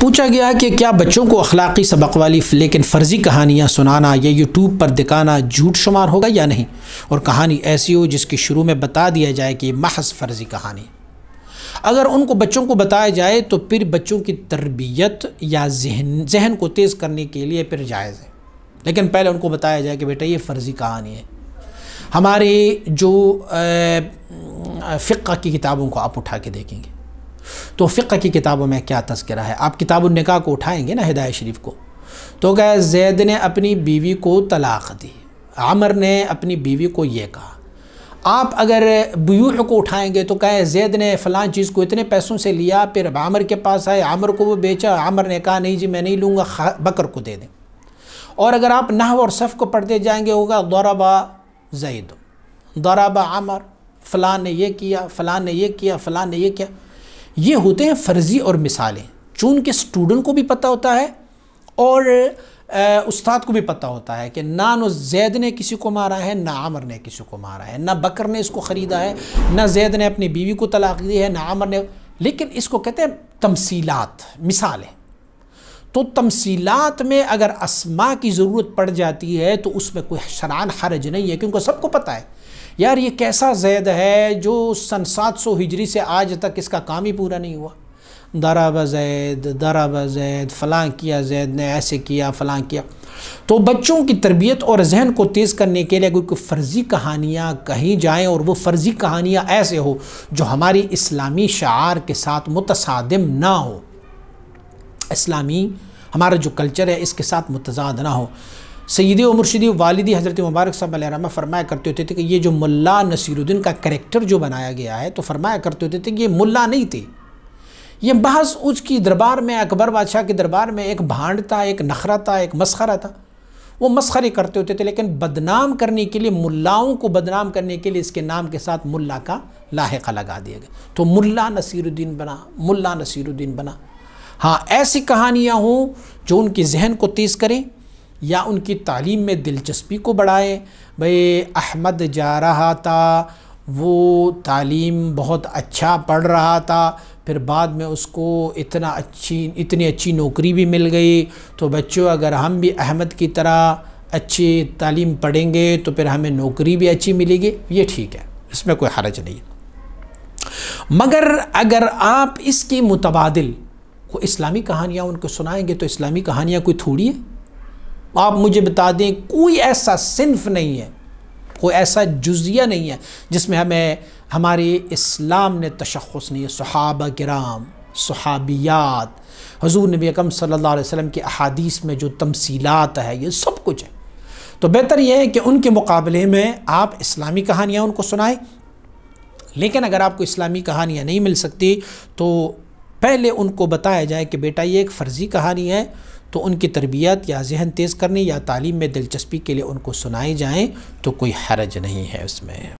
पूछा गया कि क्या बच्चों को अखलाकी सबक वाली लेकिन फ़र्ज़ी कहानियाँ सुनाना या यूट्यूब पर दिखाना झूठ शुमार होगा या नहीं और कहानी ऐसी हो जिसकी शुरू में बता दिया जाए कि महज फ़र्ज़ी कहानी अगर उनको बच्चों को बताया जाए तो फिर बच्चों की तरबियत या जहन जहन को तेज़ करने के लिए फिर जायज़ है लेकिन पहले उनको बताया जाए कि बेटा ये फ़र्ज़ी कहानी है हमारे जो फ़िका की किताबों को आप उठा के देखेंगे तो फ़िक्र की किताबों में क्या तस्करा है आप किताब निका को उठाएँगे ना हिदायत शरीफ को तो क्या जैद ने अपनी बीवी को तलाक़ दी आमर ने अपनी बीवी को ये कहा आप अगर बूह को उठाएंगे तो कहें जैद ने फ़लां चीज़ को इतने पैसों से लिया फिर आमर के पास आए आमर को वो बेचा आमर ने कहा नहीं जी मैं नहीं लूँगा बकर को दे दें और अगर आप नह और सफ़ को पढ़ते जाएंगे होगा दौराबा जैद दौराबा आमर फ़लाँ ने ये किया फ़लाँ ने ये किया फ़लाँ ने ये किया ये होते हैं फर्जी और मिसालें चून स्टूडेंट को भी पता होता है और उस्ताद को भी पता होता है कि ना न जैद ने किसी को मारा है ना आमर ने किसी को मारा है ना बकर ने इसको ख़रीदा है ना जैद ने अपनी बीवी को तलाक दी है ना आमर ने लेकिन इसको कहते हैं तमसीलात मिसालें तो तमसीलात में अगर असमा की ज़रूरत पड़ जाती है तो उसमें कोई शरान हरज नहीं है क्योंकि सबको पता है यार ये कैसा जैद है जो सन सात सौ हिजरी से आज तक इसका काम ही पूरा नहीं हुआ दरा जैद दरा जैद फ़लाँ किया जैद ने ऐसे किया फ़लाँ किया तो बच्चों की तरबियत और जहन को तेज़ करने के लिए कोई फ़र्ज़ी कहानियाँ कहीं जाएँ और वो फ़र्ज़ी कहानियाँ ऐसे हो जो हमारी इस्लामी शार के साथ मुतसादम ना हो इस्लामी हमारा जो कल्चर है इसके साथ मुतजाद ना हो सैद व मुर्शदी वालदी हज़रत मुबारक साहब फरमाया करते होते थे कि ये जो मुल्ला नसीरुद्दीन का करेक्टर जो बनाया गया है तो फरमाया करते होते थे कि ये मुल्ला नहीं थे ये बहस उसकी दरबार में अकबर बादशाह के दरबार में एक भांड था एक नखरा था एक मस्खरा था वो मस्खरे करते होते थे लेकिन बदनाम करने के लिए मुलाओं को बदनाम करने के लिए इसके नाम के साथ मुल्ला का लाहका लगा दिया गया तो मुल्ला नसीरुद्दीन बना मुल्ला नसीरुद्दीन बना हाँ ऐसी कहानियाँ हों जो उनके जहन को तेज़ करें या उनकी तालीम में दिलचस्पी को बढ़ाएँ भाई अहमद जा रहा था वो तालीम बहुत अच्छा पढ़ रहा था फिर बाद में उसको इतना अच्छी इतनी अच्छी नौकरी भी मिल गई तो बच्चों अगर हम भी अहमद की तरह अच्छी तालीम पढ़ेंगे तो फिर हमें नौकरी भी अच्छी मिलेगी ये ठीक है इसमें कोई हरज नहीं मगर अगर आप इसके मुतबादिल वो इस्लामी कहानियाँ उनको सुनाएंगे तो इस्लामी कहानियाँ कोई थोड़ी है आप मुझे बता दें कोई ऐसा सिंफ नहीं है कोई ऐसा जुजिया नहीं है जिसमें हमें हमारे इस्लाम ने तशखस नहीं है सहाबा ग्राम सुहाबियात हजूर नबी अकम सल्ला वसम के अहादीस में जो तमसीलात है ये सब कुछ है तो बेहतर यह है कि उनके मुकाबले में आप इस्लामी कहानियाँ उनको सुनाएं लेकिन अगर आपको इस्लामी कहानियाँ नहीं मिल सकती तो पहले उनको बताया जाए कि बेटा ये एक फ़र्ज़ी कहानी है तो उनकी तरबियत या जहन तेज़ करने या तालीम में दिलचस्पी के लिए उनको सुनाई जाएँ तो कोई हरज नहीं है उसमें